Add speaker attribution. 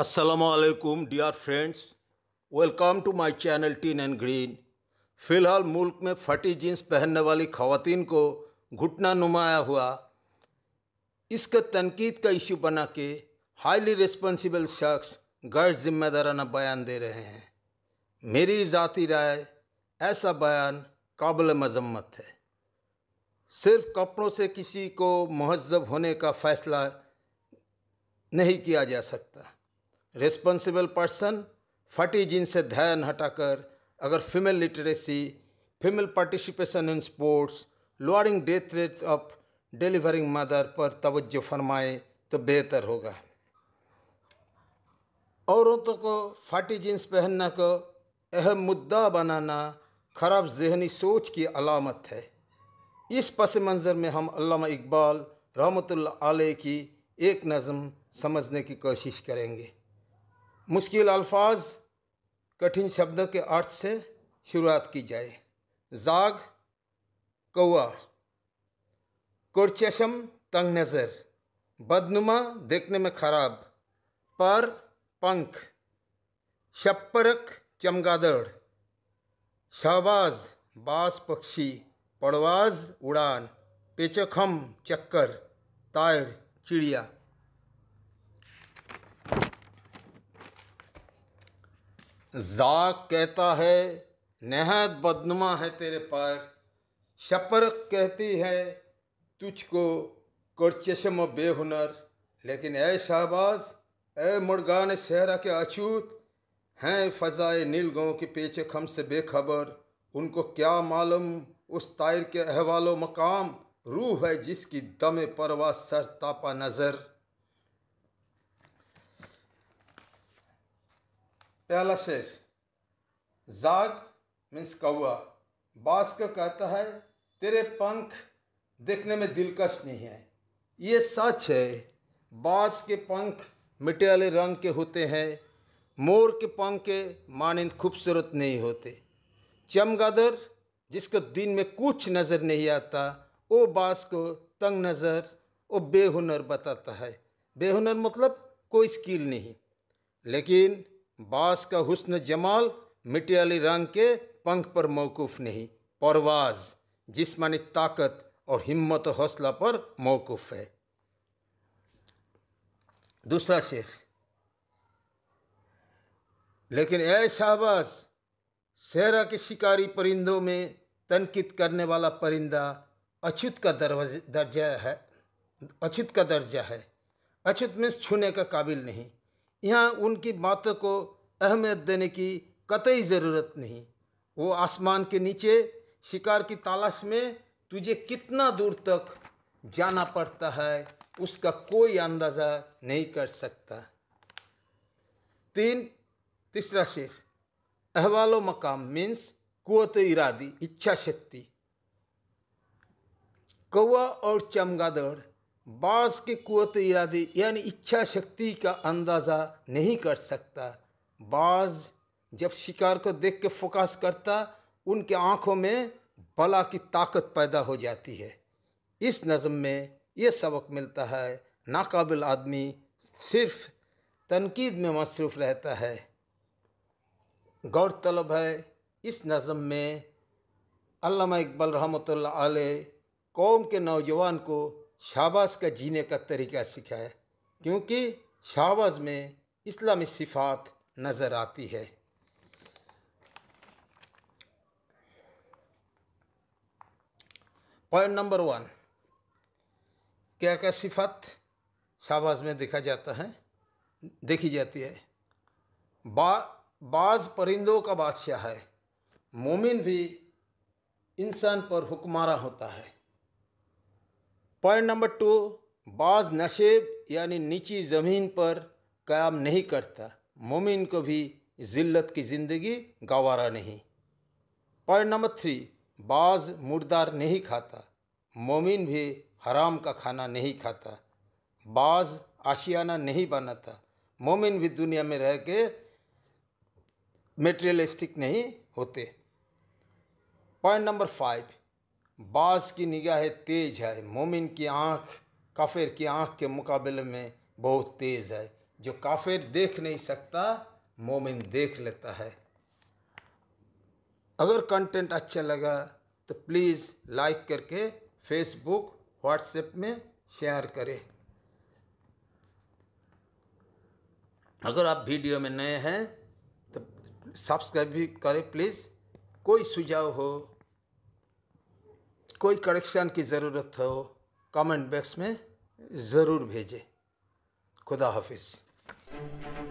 Speaker 1: असलकुम dear friends welcome to my channel teen and green फ़िलहाल मुल्क में फटी जीन्स पहनने वाली खातन को घुटना नुमाया हुआ इसके तनकीद का इशू बना के हाईली रिस्पॉन्सिबल शख्स गैर जिम्मेदाराना बयान दे रहे हैं मेरी ज़ाती राय ऐसा बयान काबिल मजम्मत है सिर्फ कपड़ों से किसी को महजब होने का फ़ैसला नहीं किया जा सकता रेस्पॉन्सिबल पर्सन फटी जीन से ध्यान हटाकर अगर female literacy female participation in sports lowering death rate of delivering mother पर तवज्जो फरमाए तो बेहतर होगा औरतों को फाटी जीन्स पहनना को अहम मुद्दा बनाना खराब जहनी सोच की अलामत है इस पस मंज़र में हम अलामा इकबाल रहमतुल्लाह आल की एक नज़म समझने की कोशिश करेंगे मुश्किल अल्फाज कठिन शब्दों के अर्थ से शुरुआत की जाए जाग कौआ कुरचम तंग नज़र बदनुमा देखने में खराब पर पंख शपरक चमगादड़ शाबाज बास पक्षी पड़वाज उड़ान पेचखम चक्कर तायर चिड़िया जाक कहता है नहत बदनुमा है तेरे पर शपरक कहती है तुझको कुरचम बेहुनर लेकिन ए शाहबाज ए मुर्गान सहरा के अछूत हैं फ़जाए नीलगों के पेचे खम से बेखबर उनको क्या मालूम उस तायर के अहवालो मकाम रूह है जिसकी दम परवा सर तापा नज़र पहला शेष जाग मीन्स कौआ बास्क कहता है तेरे पंख देखने में दिलकश नहीं है ये सच है बास के पंख मिटियाले रंग के होते हैं मोर के पंख के मानंद खूबसूरत नहीं होते चमगादर जिसको दिन में कुछ नज़र नहीं आता वो बास को तंग नज़र वो बेहुनर बताता है बेहुनर मतलब कोई स्किल नहीं लेकिन बास का हुस्न जमाल मिटियाली रंग के पंख पर मौकूफ़ नहीं परवाज जिसमानी ताकत और हिम्मत हौसला पर मौकूफ़ है दूसरा शेर लेकिन ए शाहबाज सहरा के शिकारी परिंदों में तनकीद करने वाला परिंदा अछूत का दर्जा है अछूत का दर्जा है अछूत में छूने का काबिल नहीं यहाँ उनकी बातों को अहमियत देने की कतई ज़रूरत नहीं वो आसमान के नीचे शिकार की तलाश में तुझे कितना दूर तक जाना पड़ता है उसका कोई अंदाज़ा नहीं कर सकता तीन तीसरा शेर अहवालो मकाम मीन्स कुत इरादी इच्छा शक्ति कौवा और चमगादड़ बास के कुत इरादे यानी इच्छा शक्ति का अंदाज़ा नहीं कर सकता बाज जब शिकार को देख के फोकस करता उनके आँखों में बला की ताकत पैदा हो जाती है इस नज़म में ये सबक मिलता है नाकबिल आदमी सिर्फ तनकीद में मसरूफ़ रहता है गौरतलब है इस नज़म में अल्लामा इकबाल रहमत आल कौम के नौजवान को शाबाश का जीने का तरीका सिखाए क्योंकि शाबाज में इस्लामी सिफात नज़र आती है पॉइंट नंबर वन क्या क्या सिफत शाबाज में देखा जाता है देखी जाती है बा बाज़ परिंदों का बादशाह है मोमिन भी इंसान पर हुक्मारा होता है पॉइंट नंबर टू बाज नशेब यानी नीची ज़मीन पर क़याम नहीं करता मोमिन को भी ज़िल्लत की ज़िंदगी गवारा नहीं पॉइंट नंबर थ्री बाज मुर्दार नहीं खाता मोमिन भी हराम का खाना नहीं खाता बाज आशियाना नहीं बनाता मोमिन भी दुनिया में रह के मेटेरियलिस्टिक नहीं होते पॉइंट नंबर फाइव बास की निगाह तेज है मोमिन की आँख काफिर की आँख के मुकाबले में बहुत तेज़ है जो काफिर देख नहीं सकता मोमिन देख लेता है अगर कंटेंट अच्छा लगा तो प्लीज़ लाइक करके फेसबुक व्हाट्सएप में शेयर करें अगर आप वीडियो में नए हैं तो सब्सक्राइब भी करें प्लीज़ कोई सुझाव हो कोई करेक्शन की ज़रूरत हो कमेंट बॉक्स में ज़रूर भेजें खुदा हाफिज़